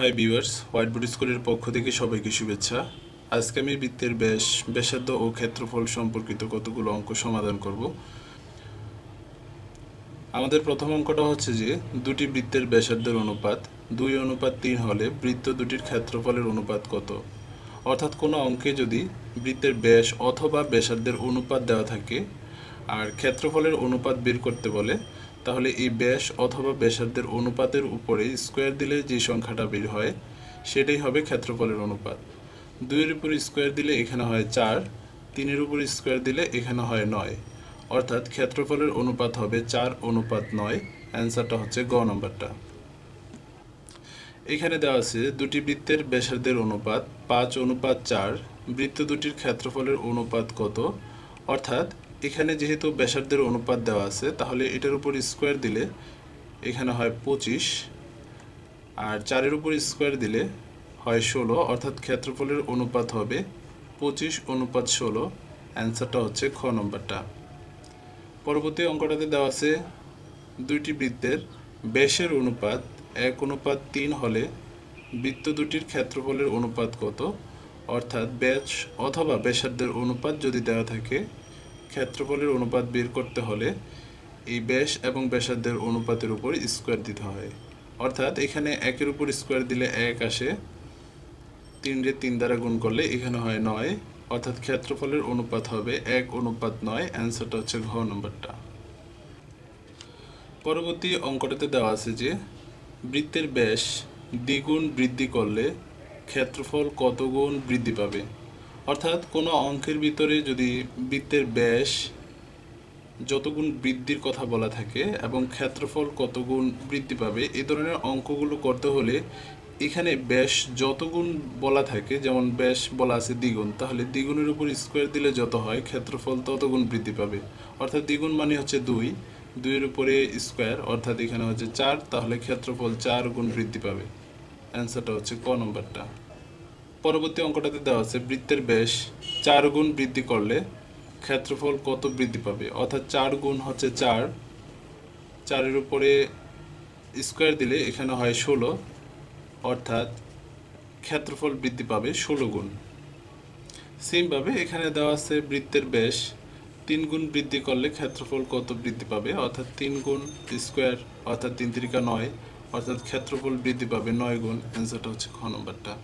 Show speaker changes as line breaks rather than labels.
hi viewers white board স্কুলের পক্ষ থেকে সবাইকে শুভেচ্ছা আজকে আমি বৃত্তের ব্যাস ব্যাসার্ধ ও ক্ষেত্রফল সম্পর্কিত কতগুলো অঙ্ক সমাধান করব আমাদের প্রথম অঙ্কটা হচ্ছে যে দুটি বৃত্তের ব্যাসার্ধের অনুপাত দুই অনুপাত তিন হলে বৃত্ত দুটির ক্ষেত্রফলের অনুপাত কত অর্থাৎ কোনো অঙ্কে যদি বৃত্তের ব্যাস অথবা ব্যাসার্ধের অনুপাত দেওয়া থাকে আর ক্ষেত্রফলের অনুপাত বের করতে বলে তাহলে এই ব্যাস অথবা ব্যাসার্ধের অনুপাতের উপরে স্কোয়ার দিলে যে সংখ্যাটা বের হয় সেটাই হবে ক্ষেত্রফলের অনুপাত দুইয়ের উপর স্কোয়ার দিলে এখানে হয় চার তিনের উপর স্কোয়ার দিলে এখানে হয় নয় অর্থাৎ ক্ষেত্রফলের অনুপাত হবে চার অনুপাত নয় অ্যান্সারটা হচ্ছে গ নম্বরটা এখানে দেওয়া আছে দুটি বৃত্তের ব্যাসার্ধের অনুপাত পাঁচ অনুপাত চার বৃত্ত দুটির ক্ষেত্রফলের অনুপাত কত অর্থাৎ এখানে যেহেতু ব্যাসার্ধের অনুপাত দেওয়া আছে তাহলে এটার উপর স্কোয়ার দিলে এখানে হয় পঁচিশ আর চারের উপর স্কোয়ার দিলে হয় ষোলো অর্থাৎ ক্ষেত্রফলের অনুপাত হবে পঁচিশ অনুপাত ষোলো অ্যান্সারটা হচ্ছে খ নম্বরটা পরবর্তী অঙ্কটাতে দেওয়া আছে দুইটি বৃত্তের ব্যাসের অনুপাত এক অনুপাত তিন হলে বৃত্ত দুটির ক্ষেত্রফলের অনুপাত কত অর্থাৎ ব্যাস অথবা ব্যাসার্ধের অনুপাত যদি দেওয়া থাকে ক্ষেত্রফলের অনুপাত বের করতে হলে এই ব্যাস এবং ব্যাসার্ধের অনুপাতের উপর স্কোয়ার দিতে হয় অর্থাৎ এখানে একের উপর স্কোয়ার দিলে এক আসে তিন রে তিন দ্বারা গুণ করলে এখানে হয় নয় অর্থাৎ ক্ষেত্রফলের অনুপাত হবে এক অনুপাত নয় অ্যান্সারটা হচ্ছে ঘ নম্বরটা পরবর্তী অঙ্কটাতে দেওয়া আছে যে বৃত্তের ব্যাস দ্বিগুণ বৃদ্ধি করলে ক্ষেত্রফল কত গুণ বৃদ্ধি পাবে অর্থাৎ কোনো অঙ্কের ভিতরে যদি বৃত্তের ব্যাস যতগুণ বৃদ্ধির কথা বলা থাকে এবং ক্ষেত্রফল কতগুণ বৃদ্ধি পাবে এ ধরনের অঙ্কগুলো করতে হলে এখানে ব্যাস যতগুণ বলা থাকে যেমন ব্যাস বলা আছে দ্বিগুণ তাহলে দ্বিগুণের উপর স্কোয়ার দিলে যত হয় ক্ষেত্রফল ততগুণ বৃদ্ধি পাবে অর্থাৎ দ্বিগুণ মানে হচ্ছে দুই দুইয়ের উপরে স্কোয়ার অর্থাৎ এখানে হচ্ছে চার তাহলে ক্ষেত্রফল চার গুণ বৃদ্ধি পাবে অ্যান্সারটা হচ্ছে ক নম্বরটা পরবর্তী অঙ্কটাতে দেওয়া আছে বৃত্তের ব্যাস চার গুণ বৃদ্ধি করলে ক্ষেত্রফল কত বৃদ্ধি পাবে অর্থাৎ চার গুণ হচ্ছে চার চারের উপরে স্কোয়ার দিলে এখানে হয় ষোলো অর্থাৎ ক্ষেত্রফল বৃদ্ধি পাবে ষোলো গুণ সেমভাবে এখানে দেওয়া আছে বৃত্তের ব্যাস তিন গুণ বৃদ্ধি করলে ক্ষেত্রফল কত বৃদ্ধি পাবে অর্থাৎ তিন গুণ স্কোয়ার অর্থাৎ তিন তিরিকা নয় অর্থাৎ ক্ষেত্রফল বৃদ্ধি পাবে নয় গুণ অ্যান্সারটা হচ্ছে খ নম্বরটা